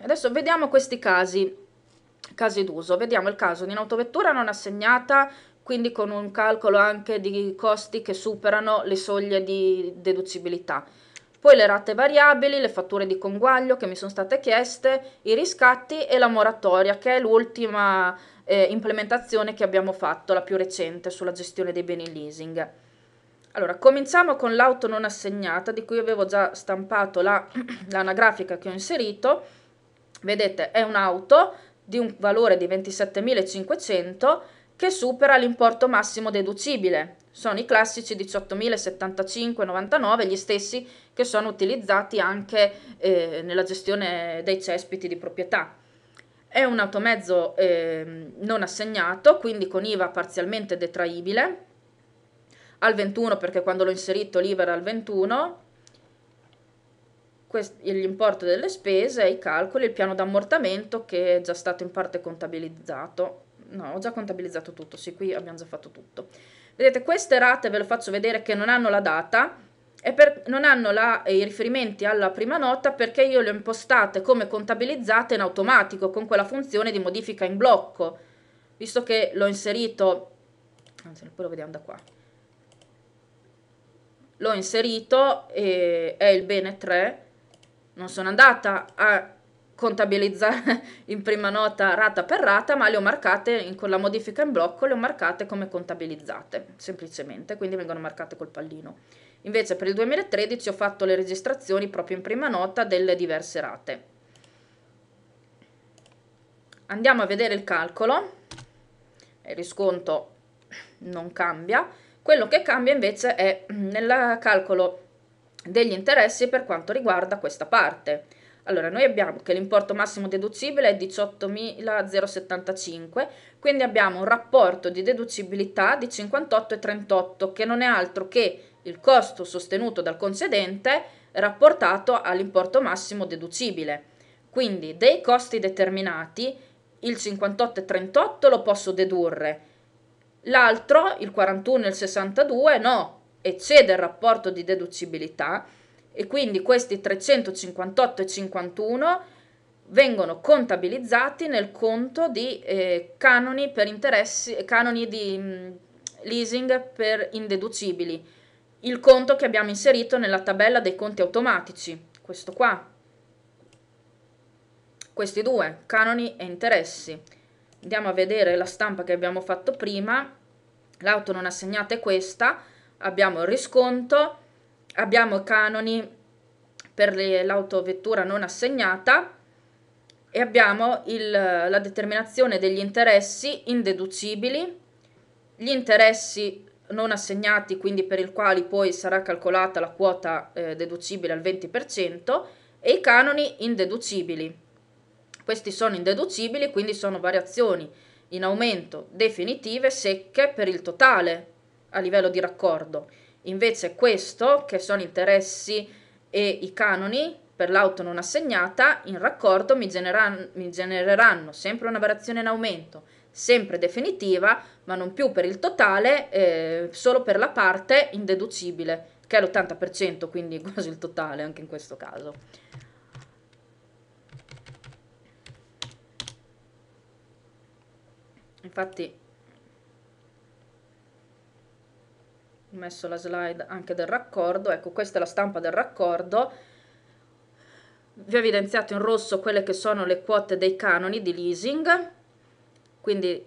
Adesso vediamo questi casi, casi d'uso. Vediamo il caso di un'autovettura non assegnata, quindi con un calcolo anche di costi che superano le soglie di deducibilità. Poi le rate variabili, le fatture di conguaglio che mi sono state chieste, i riscatti e la moratoria, che è l'ultima eh, implementazione che abbiamo fatto, la più recente, sulla gestione dei beni leasing. Allora, cominciamo con l'auto non assegnata, di cui avevo già stampato l'anagrafica la, che ho inserito Vedete, è un'auto di un valore di 27.500 che supera l'importo massimo deducibile. Sono i classici 18.075,99, gli stessi che sono utilizzati anche eh, nella gestione dei cespiti di proprietà. È un automezzo eh, non assegnato, quindi con IVA parzialmente detraibile, al 21 perché quando l'ho inserito l'IVA era al 21, l'importo delle spese, i calcoli, il piano d'ammortamento che è già stato in parte contabilizzato. No, ho già contabilizzato tutto, sì, qui abbiamo già fatto tutto. Vedete, queste rate ve le faccio vedere che non hanno la data e per, non hanno la, eh, i riferimenti alla prima nota perché io le ho impostate come contabilizzate in automatico con quella funzione di modifica in blocco. Visto che l'ho inserito, anzi, poi lo vediamo da qua l'ho inserito, eh, è il bene 3, non sono andata a contabilizzare in prima nota rata per rata, ma le ho marcate con la modifica in blocco, le ho marcate come contabilizzate, semplicemente, quindi vengono marcate col pallino. Invece per il 2013 ho fatto le registrazioni proprio in prima nota delle diverse rate. Andiamo a vedere il calcolo, il risconto non cambia, quello che cambia invece è mm, nel calcolo degli interessi per quanto riguarda questa parte. Allora, noi abbiamo che l'importo massimo deducibile è 18.075, quindi abbiamo un rapporto di deducibilità di 58,38 che non è altro che il costo sostenuto dal concedente rapportato all'importo massimo deducibile. Quindi dei costi determinati il 58,38 lo posso dedurre, l'altro, il 41 e il 62, no, eccede il rapporto di deducibilità e quindi questi 358,51 vengono contabilizzati nel conto di eh, canoni per interessi, canoni di mh, mm, leasing per indeducibili, il conto che abbiamo inserito nella tabella dei conti automatici, questo qua, questi due, canoni e interessi. Andiamo a vedere la stampa che abbiamo fatto prima, l'auto non assegnata è questa, abbiamo il risconto, abbiamo i canoni per l'autovettura non assegnata e abbiamo il, la determinazione degli interessi indeducibili, gli interessi non assegnati, quindi per i quali poi sarà calcolata la quota eh, deducibile al 20%, e i canoni indeducibili. Questi sono indeducibili, quindi sono variazioni in aumento definitive secche per il totale a livello di raccordo. Invece questo, che sono interessi e i canoni per l'auto non assegnata, in raccordo mi, generan- mi genereranno sempre una variazione in aumento, sempre definitiva, ma non più per il totale, eh, solo per la parte indeducibile, che è l'80%, quindi quasi il totale anche in questo caso. Infatti messo la slide anche del raccordo, ecco questa è la stampa del raccordo, vi ho evidenziato in rosso quelle che sono le quote dei canoni di leasing, quindi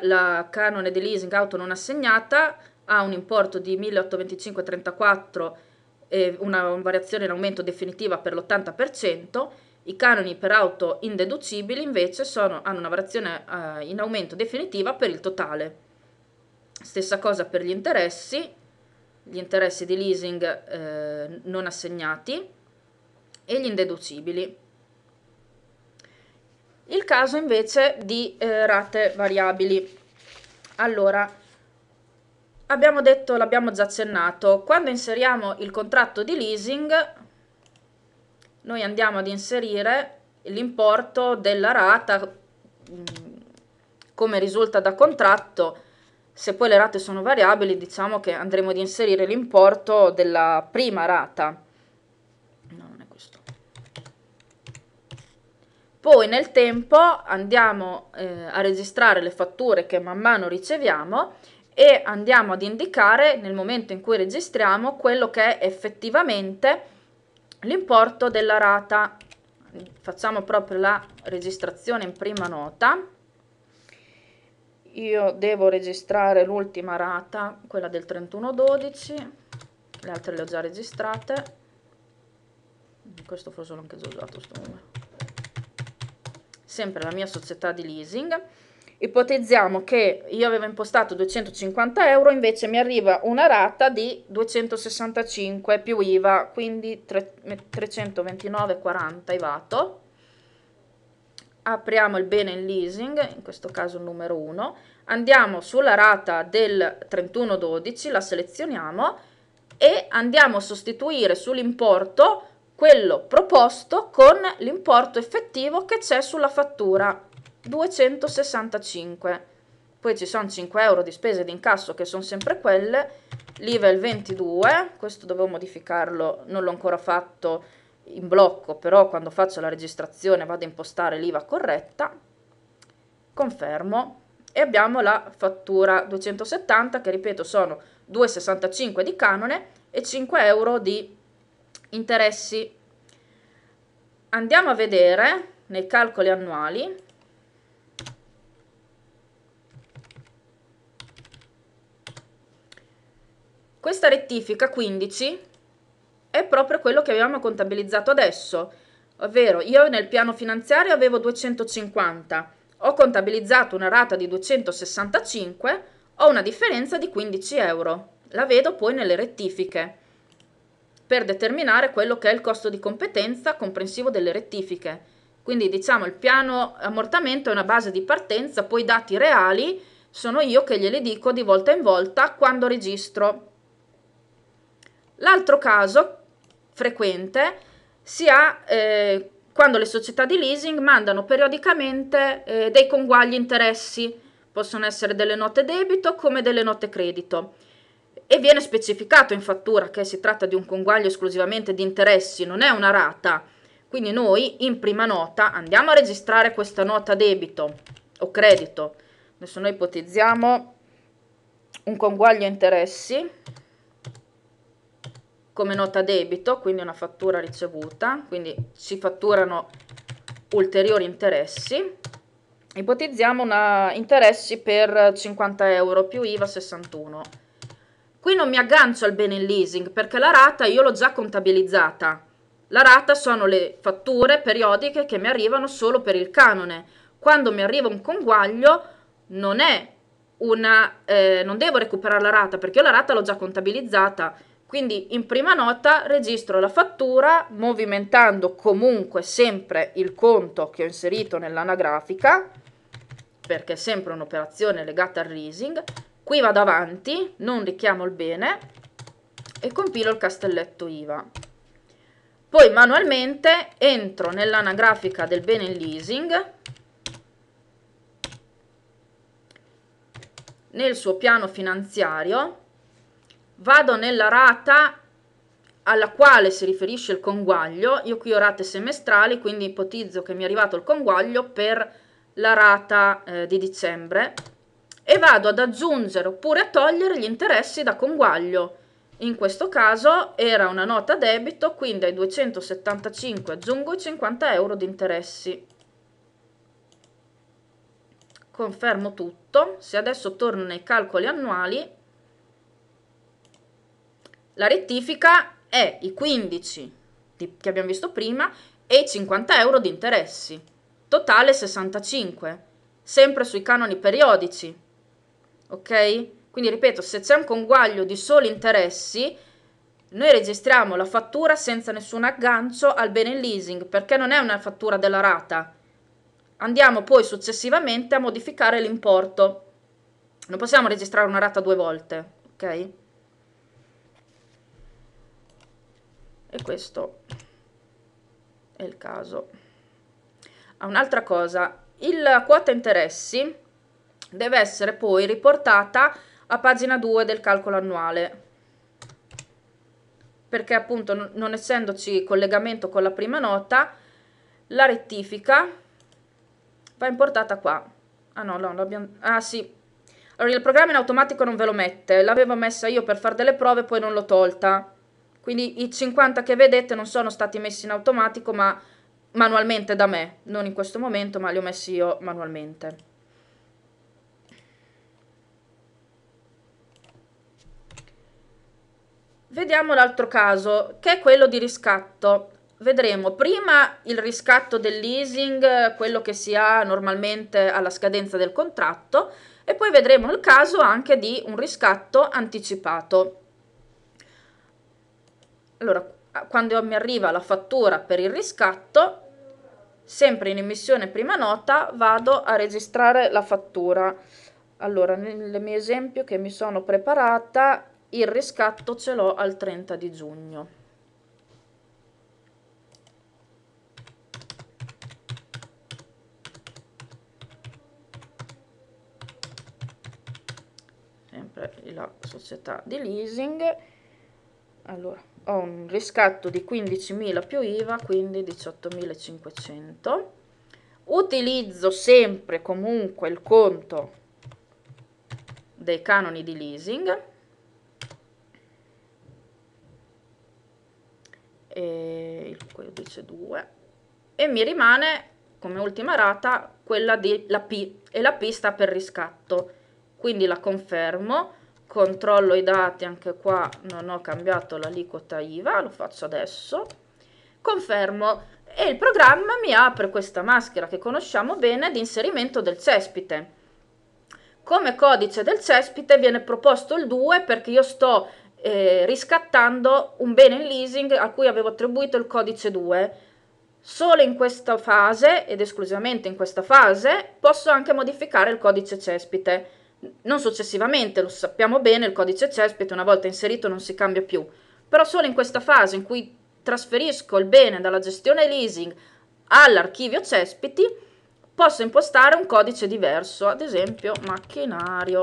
la canone di leasing auto non assegnata ha un importo di 1825,34 e una variazione in aumento definitiva per l'80%, i canoni per auto indeducibili invece sono, hanno una variazione eh, in aumento definitiva per il totale. Stessa cosa per gli interessi, gli interessi di leasing eh, non assegnati e gli indeducibili. Il caso invece di eh, rate variabili. Allora, abbiamo detto, l'abbiamo già accennato, quando inseriamo il contratto di leasing, noi andiamo ad inserire l'importo della rata mm, come risulta da contratto se poi le rate sono variabili, diciamo che andremo ad inserire l'importo della prima rata. No, non è questo. Poi nel tempo andiamo eh, a registrare le fatture che man mano riceviamo e andiamo ad indicare nel momento in cui registriamo quello che è effettivamente l'importo della rata. Facciamo proprio la registrazione in prima nota io devo registrare l'ultima rata, quella del 31-12, le altre le ho già registrate, questo forse l'ho anche già usato sto numero, sempre la mia società di leasing, ipotizziamo che io avevo impostato 250 euro, invece mi arriva una rata di 265 più IVA, quindi 329,40 IVATO, apriamo il bene in leasing, in questo caso il numero 1, andiamo sulla rata del 31-12, la selezioniamo e andiamo a sostituire sull'importo quello proposto con l'importo effettivo che c'è sulla fattura 265. Poi ci sono 5 euro di spese di incasso che sono sempre quelle, l'IVA è il 22, questo dovevo modificarlo, non l'ho ancora fatto in blocco, però quando faccio la registrazione vado a impostare l'IVA corretta, confermo e abbiamo la fattura 270 che ripeto sono 2,65 di canone e 5 euro di interessi. Andiamo a vedere nei calcoli annuali questa rettifica 15 proprio quello che avevamo contabilizzato adesso, ovvero io nel piano finanziario avevo 250, ho contabilizzato una rata di 265, ho una differenza di 15 euro, la vedo poi nelle rettifiche per determinare quello che è il costo di competenza comprensivo delle rettifiche. Quindi diciamo il piano ammortamento è una base di partenza, poi i dati reali sono io che glieli dico di volta in volta quando registro. L'altro caso frequente sia eh, quando le società di leasing mandano periodicamente eh, dei conguagli interessi, possono essere delle note debito come delle note credito. E viene specificato in fattura che si tratta di un conguaglio esclusivamente di interessi, non è una rata. Quindi noi in prima nota andiamo a registrare questa nota debito o credito. Adesso noi ipotizziamo un conguaglio interessi come nota debito, quindi una fattura ricevuta, quindi si fatturano ulteriori interessi. Ipotizziamo una, interessi per 50 euro più IVA 61. Qui non mi aggancio al bene in leasing perché la rata io l'ho già contabilizzata. La rata sono le fatture periodiche che mi arrivano solo per il canone. Quando mi arriva un conguaglio non è una... Eh, non devo recuperare la rata perché io la rata l'ho già contabilizzata quindi in prima nota registro la fattura movimentando comunque sempre il conto che ho inserito nell'anagrafica, perché è sempre un'operazione legata al leasing. Qui vado avanti, non richiamo il bene e compilo il castelletto IVA. Poi manualmente entro nell'anagrafica del bene in leasing, nel suo piano finanziario vado nella rata alla quale si riferisce il conguaglio, io qui ho rate semestrali, quindi ipotizzo che mi è arrivato il conguaglio per la rata eh, di dicembre e vado ad aggiungere oppure a togliere gli interessi da conguaglio. In questo caso era una nota debito, quindi ai 275 aggiungo i 50 euro di interessi. Confermo tutto. Se adesso torno nei calcoli annuali, la rettifica è i 15 di, che abbiamo visto prima e i 50 euro di interessi, totale 65, sempre sui canoni periodici. Ok? Quindi ripeto, se c'è un conguaglio di soli interessi, noi registriamo la fattura senza nessun aggancio al bene in leasing perché non è una fattura della rata. Andiamo poi successivamente a modificare l'importo. Non possiamo registrare una rata due volte, ok? e questo è il caso ah, un'altra cosa il quota interessi deve essere poi riportata a pagina 2 del calcolo annuale perché appunto non essendoci collegamento con la prima nota la rettifica va importata qua ah no no l'abbiamo ah sì allora il programma in automatico non ve lo mette l'avevo messa io per fare delle prove poi non l'ho tolta quindi i 50 che vedete non sono stati messi in automatico ma manualmente da me, non in questo momento ma li ho messi io manualmente. Vediamo l'altro caso, che è quello di riscatto. Vedremo prima il riscatto del leasing, quello che si ha normalmente alla scadenza del contratto, e poi vedremo il caso anche di un riscatto anticipato. Allora, quando mi arriva la fattura per il riscatto, sempre in emissione prima nota, vado a registrare la fattura. Allora, nel mio esempio che mi sono preparata, il riscatto ce l'ho al 30 di giugno. Sempre la società di leasing. Allora, ho un riscatto di 15.000 più IVA, quindi 18.500. Utilizzo sempre comunque il conto dei canoni di leasing. E il codice e mi rimane come ultima rata quella della P e la P sta per riscatto quindi la confermo controllo i dati, anche qua non ho cambiato l'aliquota IVA, lo faccio adesso, confermo e il programma mi apre questa maschera che conosciamo bene di inserimento del cespite. Come codice del cespite viene proposto il 2 perché io sto eh, riscattando un bene in leasing a cui avevo attribuito il codice 2. Solo in questa fase ed esclusivamente in questa fase posso anche modificare il codice cespite non successivamente, lo sappiamo bene, il codice cespit una volta inserito non si cambia più, però solo in questa fase in cui trasferisco il bene dalla gestione leasing all'archivio cespiti, posso impostare un codice diverso, ad esempio macchinario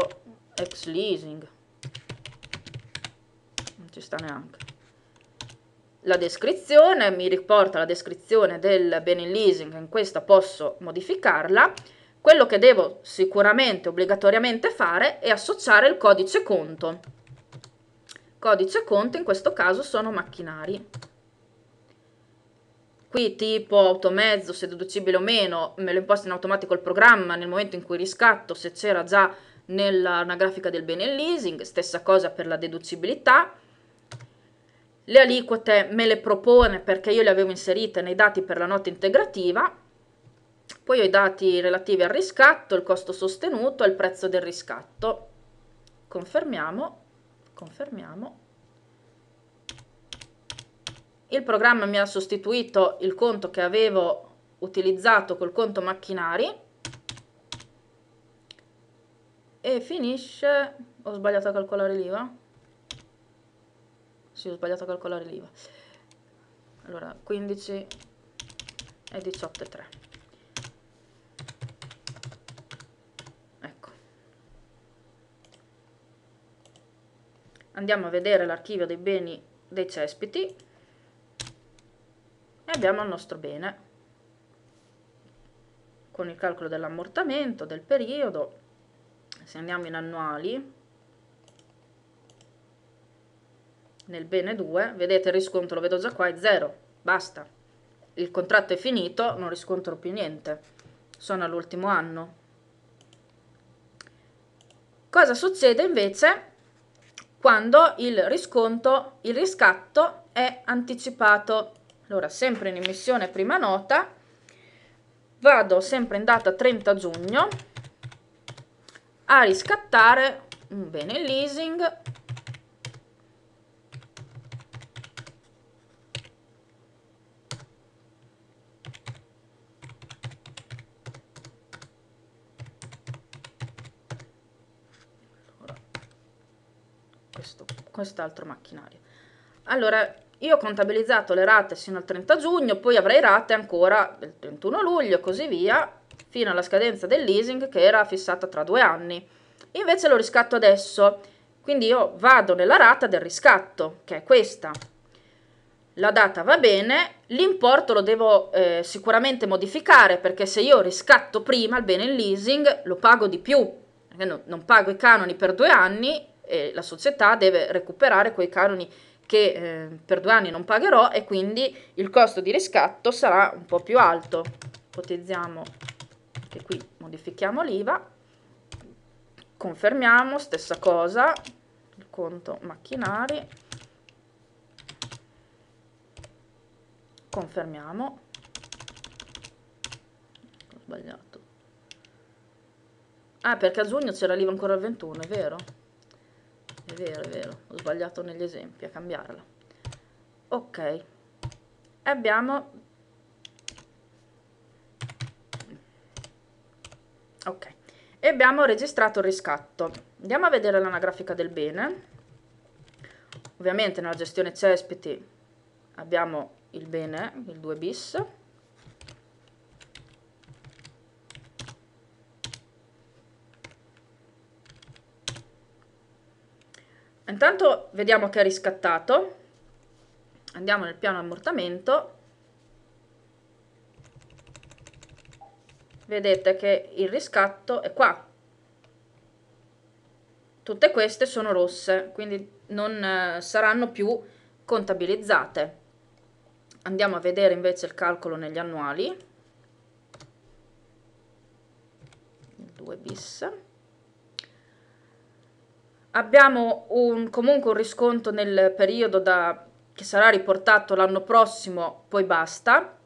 ex leasing. Non ci sta neanche. La descrizione mi riporta la descrizione del bene in leasing, in questa posso modificarla quello che devo sicuramente, obbligatoriamente fare è associare il codice conto. Codice conto in questo caso sono macchinari. Qui tipo automezzo, se deducibile o meno, me lo imposta in automatico il programma nel momento in cui riscatto, se c'era già nella una grafica del bene e leasing, stessa cosa per la deducibilità. Le aliquote me le propone perché io le avevo inserite nei dati per la nota integrativa poi ho i dati relativi al riscatto, il costo sostenuto e il prezzo del riscatto. Confermiamo, confermiamo. Il programma mi ha sostituito il conto che avevo utilizzato col conto macchinari e finisce... ho sbagliato a calcolare l'IVA? Sì, ho sbagliato a calcolare l'IVA. Allora, 15 e 18,3. andiamo a vedere l'archivio dei beni dei cespiti e abbiamo il nostro bene con il calcolo dell'ammortamento, del periodo, se andiamo in annuali, nel bene 2, vedete il riscontro lo vedo già qua, è 0, basta, il contratto è finito, non riscontro più niente, sono all'ultimo anno. Cosa succede invece quando il risconto, il riscatto è anticipato. Allora, sempre in emissione prima nota, vado sempre in data 30 giugno a riscattare un bene leasing quest'altro macchinario. Allora, io ho contabilizzato le rate fino al 30 giugno, poi avrei rate ancora del 31 luglio e così via, fino alla scadenza del leasing che era fissata tra due anni. Invece lo riscatto adesso, quindi io vado nella rata del riscatto, che è questa. La data va bene, l'importo lo devo eh, sicuramente modificare perché se io riscatto prima il bene in leasing lo pago di più, non pago i canoni per due anni eh, la società deve recuperare quei canoni che eh, per due anni non pagherò e quindi il costo di riscatto sarà un po' più alto. Ipotizziamo che qui modifichiamo l'IVA, confermiamo, stessa cosa, il conto macchinari, confermiamo, ho sbagliato. Ah, perché a giugno c'era l'IVA ancora al 21, è vero? è vero, è vero, ho sbagliato negli esempi a cambiarla. Ok, abbiamo... Ok, e abbiamo registrato il riscatto. Andiamo a vedere l'anagrafica del bene. Ovviamente nella gestione cespiti abbiamo il bene, il 2 bis, intanto vediamo che ha riscattato andiamo nel piano ammortamento vedete che il riscatto è qua tutte queste sono rosse quindi non eh, saranno più contabilizzate andiamo a vedere invece il calcolo negli annuali 2 bis abbiamo un, comunque un riscontro nel periodo da, che sarà riportato l'anno prossimo, poi basta,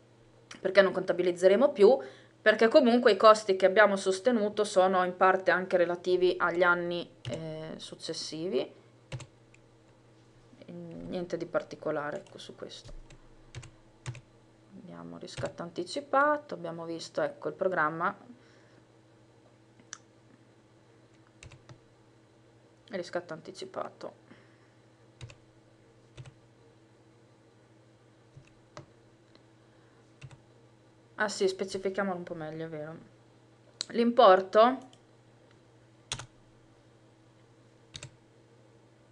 perché non contabilizzeremo più, perché comunque i costi che abbiamo sostenuto sono in parte anche relativi agli anni eh, successivi. Niente di particolare ecco, su questo. Abbiamo riscatto anticipato, abbiamo visto ecco, il programma riscatto anticipato ah sì specifichiamolo un po' meglio è vero l'importo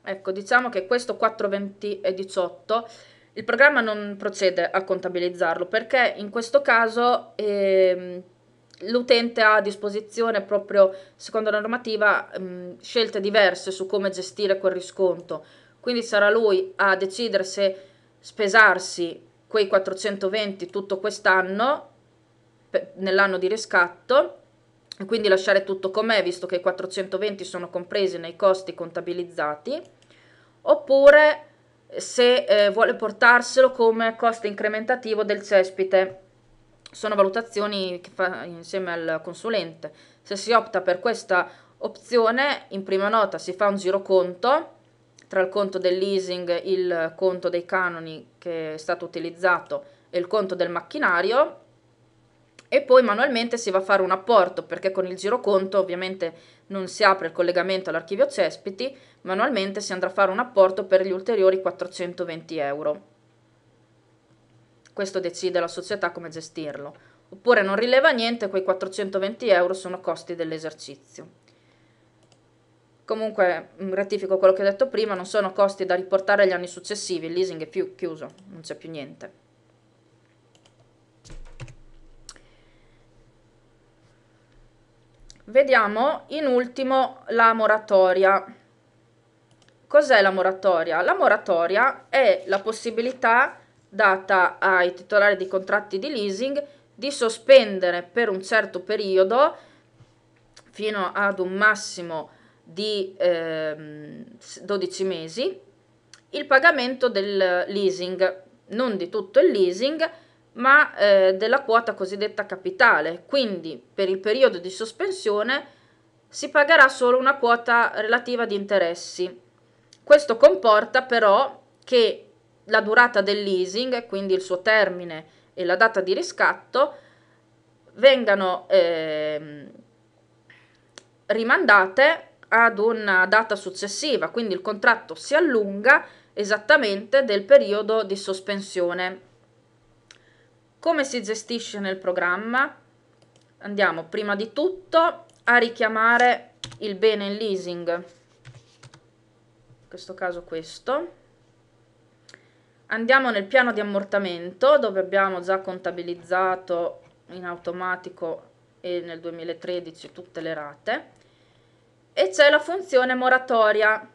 ecco diciamo che questo 420 e 18 il programma non procede a contabilizzarlo perché in questo caso ehm, l'utente ha a disposizione proprio secondo la normativa mh, mm, scelte diverse su come gestire quel risconto, quindi sarà lui a decidere se spesarsi quei 420 tutto quest'anno, nell'anno di riscatto, e quindi lasciare tutto com'è, visto che i 420 sono compresi nei costi contabilizzati, oppure se eh, vuole portarselo come costo incrementativo del cespite sono valutazioni che fa insieme al consulente. Se si opta per questa opzione, in prima nota si fa un giroconto tra il conto del leasing, il conto dei canoni che è stato utilizzato e il conto del macchinario e poi manualmente si va a fare un apporto perché con il giroconto ovviamente non si apre il collegamento all'archivio Cespiti, manualmente si andrà a fare un apporto per gli ulteriori 420 euro. Questo decide la società come gestirlo. Oppure non rileva niente, quei 420 euro sono costi dell'esercizio. Comunque, mm, rettifico quello che ho detto prima, non sono costi da riportare agli anni successivi, il leasing è più chiuso, non c'è più niente. Vediamo in ultimo la moratoria. Cos'è la moratoria? La moratoria è la possibilità data ai titolari di contratti di leasing di sospendere per un certo periodo fino ad un massimo di eh, 12 mesi il pagamento del leasing, non di tutto il leasing, ma eh, della quota cosiddetta capitale. Quindi per il periodo di sospensione si pagherà solo una quota relativa di interessi. Questo comporta però che la durata del leasing, quindi il suo termine e la data di riscatto, vengano eh, rimandate ad una data successiva, quindi il contratto si allunga esattamente del periodo di sospensione. Come si gestisce nel programma? Andiamo prima di tutto a richiamare il bene in leasing, in questo caso questo, Andiamo nel piano di ammortamento dove abbiamo già contabilizzato in automatico e nel 2013 tutte le rate e c'è la funzione moratoria.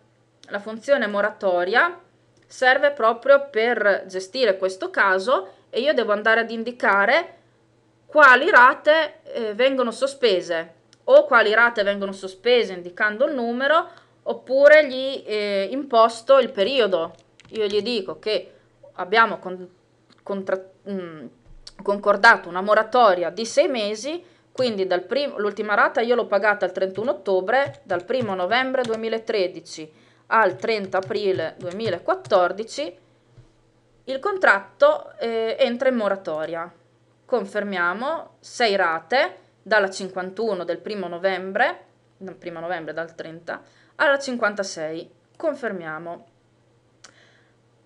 La funzione moratoria serve proprio per gestire questo caso e io devo andare ad indicare quali rate eh, vengono sospese o quali rate vengono sospese indicando il numero oppure gli eh, imposto il periodo. Io gli dico che abbiamo con, contra, mh, mm, concordato una moratoria di sei mesi, quindi dal prim, l'ultima rata io l'ho pagata il 31 ottobre, dal 1 novembre 2013 al 30 aprile 2014 il contratto eh, entra in moratoria. Confermiamo sei rate dalla 51 del 1 novembre, dal 1 novembre dal 30 alla 56. Confermiamo.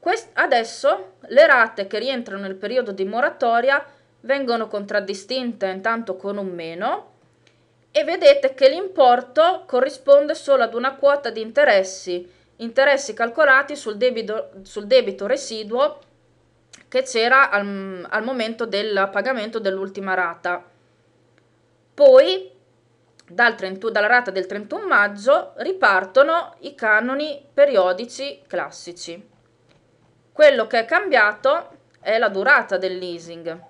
Quest- adesso le rate che rientrano nel periodo di moratoria vengono contraddistinte intanto con un meno e vedete che l'importo corrisponde solo ad una quota di interessi, interessi calcolati sul debito, sul debito residuo che c'era al, al momento del pagamento dell'ultima rata. Poi dal 31, dalla rata del 31 maggio ripartono i canoni periodici classici. Quello che è cambiato è la durata del leasing.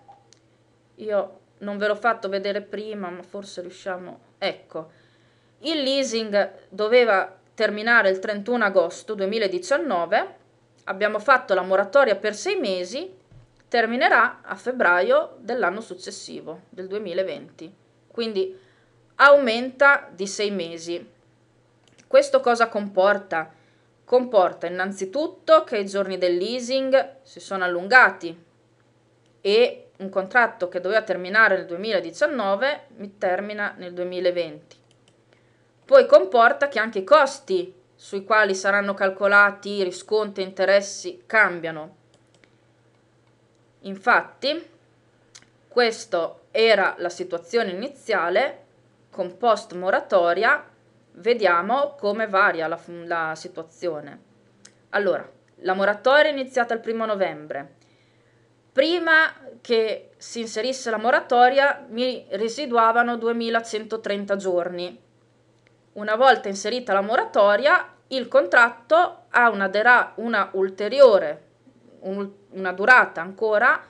Io non ve l'ho fatto vedere prima, ma forse riusciamo... Ecco, il leasing doveva terminare il 31 agosto 2019, abbiamo fatto la moratoria per sei mesi, terminerà a febbraio dell'anno successivo, del 2020. Quindi aumenta di sei mesi. Questo cosa comporta? comporta innanzitutto che i giorni del leasing si sono allungati e un contratto che doveva terminare nel 2019 mi termina nel 2020. Poi comporta che anche i costi sui quali saranno calcolati risconti e interessi cambiano. Infatti, questa era la situazione iniziale con post moratoria Vediamo come varia la, la situazione. Allora, la moratoria è iniziata il primo novembre. Prima che si inserisse la moratoria mi residuavano 2130 giorni. Una volta inserita la moratoria, il contratto ha una, dera- una ulteriore, un, una durata ancora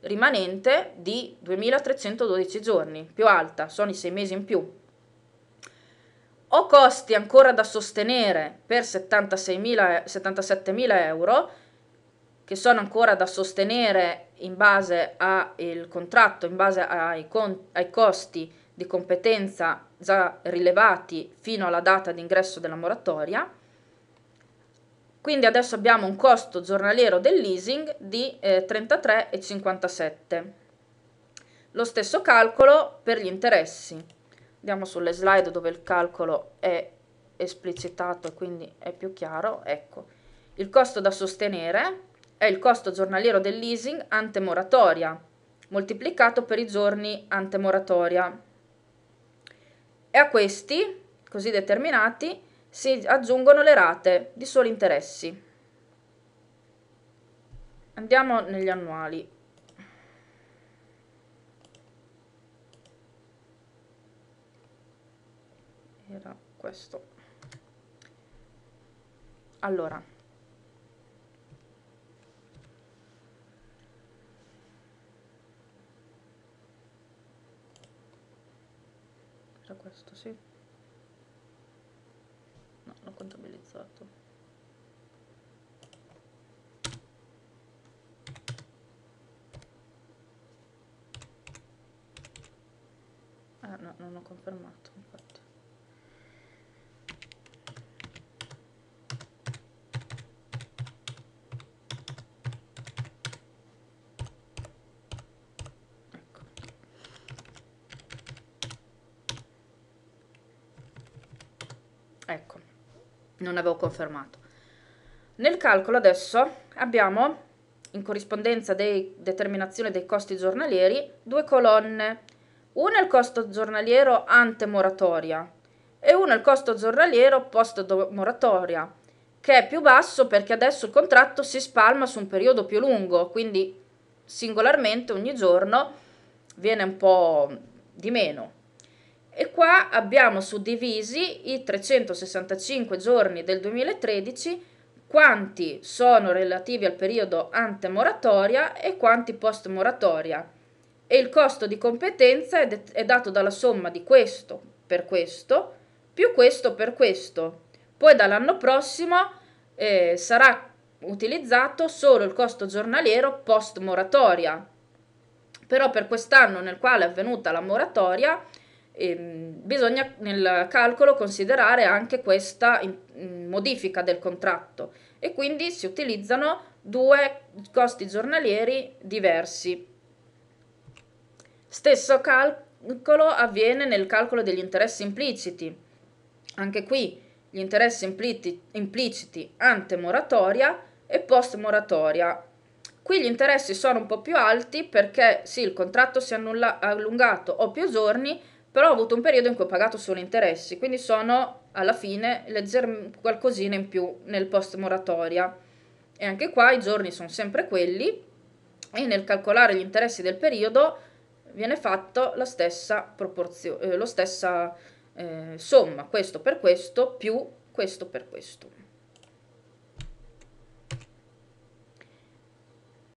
rimanente di 2312 giorni, più alta, sono i sei mesi in più o costi ancora da sostenere per 77.000 euro, che sono ancora da sostenere in base al contratto, in base ai, con, ai costi di competenza già rilevati fino alla data d'ingresso della moratoria. Quindi adesso abbiamo un costo giornaliero del leasing di eh, 33,57. Lo stesso calcolo per gli interessi andiamo sulle slide dove il calcolo è esplicitato quindi è più chiaro, ecco, il costo da sostenere è il costo giornaliero del leasing ante moratoria moltiplicato per i giorni ante moratoria e a questi, così determinati, si aggiungono le rate di soli interessi. Andiamo negli annuali. questo allora era questo sì no l'ho contabilizzato ah no non ho confermato infatti non avevo confermato. Nel calcolo adesso abbiamo, in corrispondenza dei determinazione dei costi giornalieri, due colonne. Una è il costo giornaliero ante moratoria e una è il costo giornaliero post moratoria, che è più basso perché adesso il contratto si spalma su un periodo più lungo, quindi singolarmente ogni giorno viene un po' di meno e qua abbiamo suddivisi i 365 giorni del 2013 quanti sono relativi al periodo ante moratoria e quanti post moratoria e il costo di competenza è, det- è dato dalla somma di questo per questo più questo per questo poi dall'anno prossimo eh, sarà utilizzato solo il costo giornaliero post moratoria però per quest'anno nel quale è avvenuta la moratoria Ehm, bisogna nel calcolo considerare anche questa in, modifica del contratto e quindi si utilizzano due costi giornalieri diversi. Stesso calcolo avviene nel calcolo degli interessi impliciti. Anche qui gli interessi impliciti, impliciti ante moratoria e post moratoria Qui gli interessi sono un po' più alti perché sì, il contratto si è annulla- allungato o più giorni, però ho avuto un periodo in cui ho pagato solo interessi, quindi sono alla fine legger- qualcosina in più nel post moratoria. E anche qua i giorni sono sempre quelli e nel calcolare gli interessi del periodo viene fatto la stessa proporzione, eh, la stessa eh, somma, questo per questo più questo per questo.